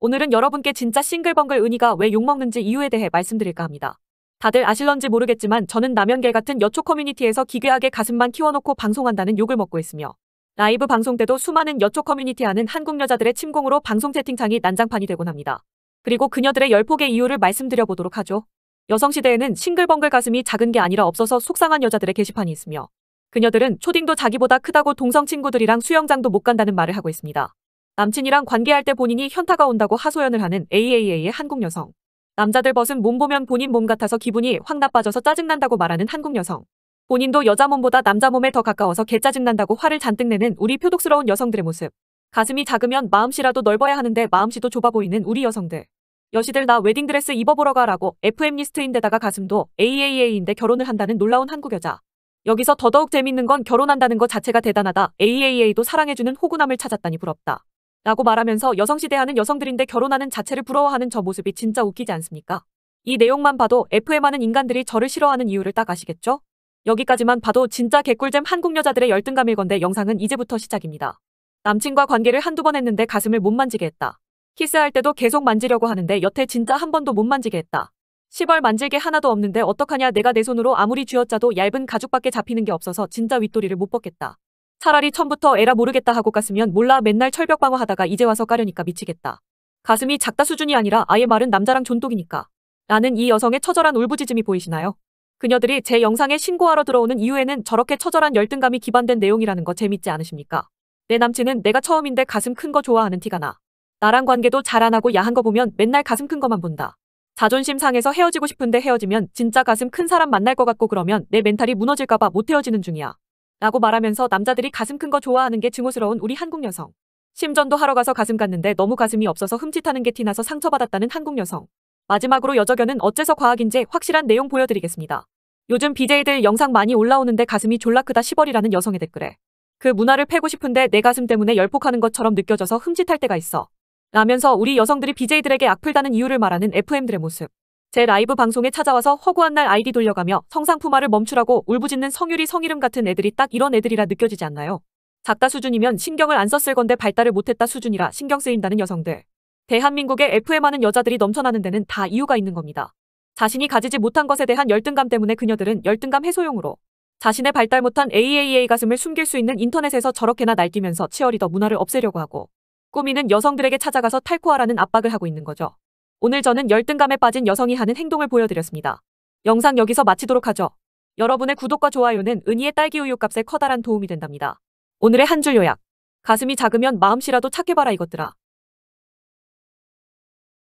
오늘은 여러분께 진짜 싱글벙글 은희가 왜 욕먹는지 이유에 대해 말씀드릴까 합니다. 다들 아실런지 모르겠지만 저는 남연계 같은 여초 커뮤니티에서 기괴하게 가슴만 키워놓고 방송한다는 욕을 먹고 있으며 라이브 방송 때도 수많은 여초 커뮤니티 하는 한국 여자들의 침공으로 방송 채팅창이 난장판이 되곤 합니다. 그리고 그녀들의 열폭의 이유를 말씀드려 보도록 하죠. 여성시대에는 싱글벙글 가슴이 작은 게 아니라 없어서 속상한 여자들의 게시판이 있으며 그녀들은 초딩도 자기보다 크다고 동성 친구들이랑 수영장도 못 간다는 말을 하고 있습니다. 남친이랑 관계할 때 본인이 현타가 온다고 하소연을 하는 AAA의 한국 여성. 남자들 벗은 몸 보면 본인 몸 같아서 기분이 확 나빠져서 짜증난다고 말하는 한국 여성. 본인도 여자 몸보다 남자 몸에 더 가까워서 개짜증난다고 화를 잔뜩 내는 우리 표독스러운 여성들의 모습. 가슴이 작으면 마음씨라도 넓어야 하는데 마음씨도 좁아 보이는 우리 여성들. 여시들 나 웨딩드레스 입어보러 가라고 FM 리스트인데다가 가슴도 AAA인데 결혼을 한다는 놀라운 한국 여자. 여기서 더더욱 재밌는 건 결혼한다는 것 자체가 대단하다. AAA도 사랑해주는 호구남을 찾았다니 부럽다. 라고 말하면서 여성시대하는 여성들인데 결혼하는 자체를 부러워하는 저 모습이 진짜 웃기지 않습니까? 이 내용만 봐도 FM 하는 인간들이 저를 싫어하는 이유를 딱 아시겠죠? 여기까지만 봐도 진짜 개꿀잼 한국 여자들의 열등감일 건데 영상은 이제부터 시작입니다. 남친과 관계를 한두 번 했는데 가슴을 못 만지게 했다. 키스할 때도 계속 만지려고 하는데 여태 진짜 한 번도 못 만지게 했다. 시벌 만질 게 하나도 없는데 어떡하냐 내가 내 손으로 아무리 쥐어짜도 얇은 가죽밖에 잡히는 게 없어서 진짜 윗도리를 못 벗겠다. 차라리 처음부터 에라 모르겠다 하고 갔으면 몰라 맨날 철벽 방어하다가 이제 와서 까려니까 미치겠다. 가슴이 작다 수준이 아니라 아예 말은 남자랑 존독이니까. 라는 이 여성의 처절한 울부짖음이 보이시나요? 그녀들이 제 영상에 신고하러 들어오는 이유에는 저렇게 처절한 열등감이 기반된 내용이라는 거 재밌지 않으십니까? 내 남친은 내가 처음인데 가슴 큰 거 좋아하는 티가 나. 나랑 관계도 잘 안 하고 야한 거 보면 맨날 가슴 큰 거만 본다. 자존심 상해서 헤어지고 싶은데 헤어지면 진짜 가슴 큰 사람 만날 것 같고 그러면 내 멘탈이 무너질까봐 못 헤어지는 중이야. 라고 말하면서 남자들이 가슴 큰 거 좋아하는 게 증오스러운 우리 한국 여성. 심전도 하러 가서 가슴 갔는데 너무 가슴이 없어서 흠칫하는 게 티나서 상처받았다는 한국 여성. 마지막으로 여저견은 어째서 과학인지 확실한 내용 보여드리겠습니다. 요즘 BJ들 영상 많이 올라오는데 가슴이 졸라 크다 시벌이라는 여성의 댓글에 그 문화를 패고 싶은데 내 가슴 때문에 열폭하는 것처럼 느껴져서 흠칫할 때가 있어. 라면서 우리 여성들이 BJ들에게 악플 다는 이유를 말하는 FM들의 모습. 제 라이브 방송에 찾아와서 허구한 날 아이디 돌려가며 성상품화를 멈추라고 울부짖는 성유리 성이름 같은 애들이 딱 이런 애들이라 느껴지지 않나요? 작다 수준이면 신경을 안 썼을 건데 발달을 못했다 수준이라 신경 쓰인다는 여성들. 대한민국의 FM 하는 여자들이 넘쳐나는 데는 다 이유가 있는 겁니다. 자신이 가지지 못한 것에 대한 열등감 때문에 그녀들은 열등감 해소용으로 자신의 발달 못한 AAA 가슴을 숨길 수 있는 인터넷에서 저렇게나 날뛰면서 치어리더 문화를 없애려고 하고 꾸미는 여성들에게 찾아가서 탈코하라는 압박을 하고 있는 거죠. 오늘 저는 열등감에 빠진 여성이 하는 행동을 보여드렸습니다. 영상 여기서 마치도록 하죠. 여러분의 구독과 좋아요는 은희의 딸기 우유값에 커다란 도움이 된답니다. 오늘의 한 줄 요약. 가슴이 작으면 마음씨라도 착해봐라 이것들아.